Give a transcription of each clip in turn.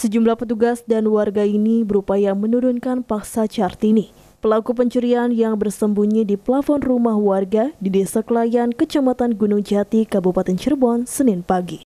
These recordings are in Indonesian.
Sejumlah petugas dan warga ini berupaya menurunkan paksa Cartini. Pelaku pencurian yang bersembunyi di plafon rumah warga di Desa Kelayan, Kecamatan Gunung Jati, Kabupaten Cirebon, Senin pagi.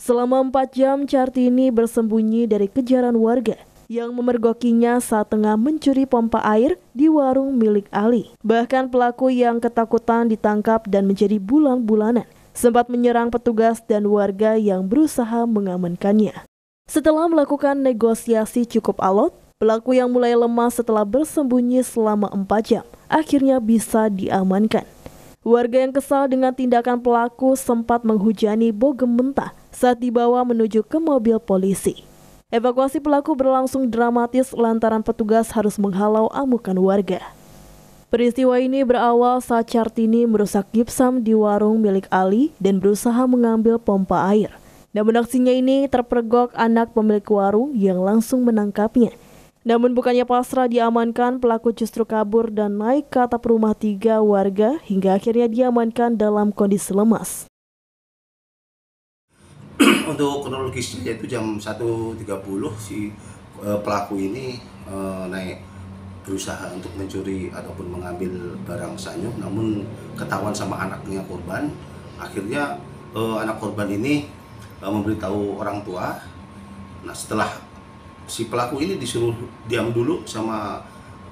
Selama empat jam, Cartini bersembunyi dari kejaran warga yang memergokinya saat tengah mencuri pompa air di warung milik Ali. Bahkan pelaku yang ketakutan ditangkap dan menjadi bulan-bulanan, sempat menyerang petugas dan warga yang berusaha mengamankannya. Setelah melakukan negosiasi cukup alot, pelaku yang mulai lemah setelah bersembunyi selama 4 jam akhirnya bisa diamankan. Warga yang kesal dengan tindakan pelaku sempat menghujani bogem mentah saat dibawa menuju ke mobil polisi. Evakuasi pelaku berlangsung dramatis lantaran petugas harus menghalau amukan warga. Peristiwa ini berawal saat Cartini merusak gipsam di warung milik Ali dan berusaha mengambil pompa air. Namun aksinya ini terpergok anak pemilik warung yang langsung menangkapnya. Namun bukannya pasrah diamankan, pelaku justru kabur dan naik ke atap rumah tiga warga hingga akhirnya diamankan dalam kondisi lemas. Untuk kronologisnya yaitu jam 1.30 si uh, pelaku ini uh, naik berusaha untuk mencuri ataupun mengambil barang sanyo namun ketahuan sama anaknya korban akhirnya uh, anak korban ini memberitahu orang tua. Nah setelah si pelaku ini disuruh diam dulu sama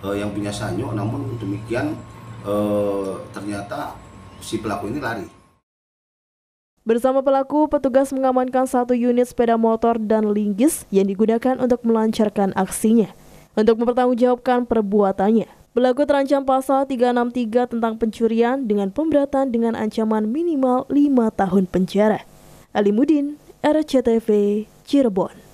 uh, yang punya Sanyo, namun demikian uh, ternyata si pelaku ini lari. Bersama pelaku, petugas mengamankan satu unit sepeda motor dan linggis yang digunakan untuk melancarkan aksinya. Untuk mempertanggungjawabkan perbuatannya, pelaku terancam pasal 363 tentang pencurian dengan pemberatan dengan ancaman minimal 5 tahun penjara. Alimudin, RCTV, Cirebon.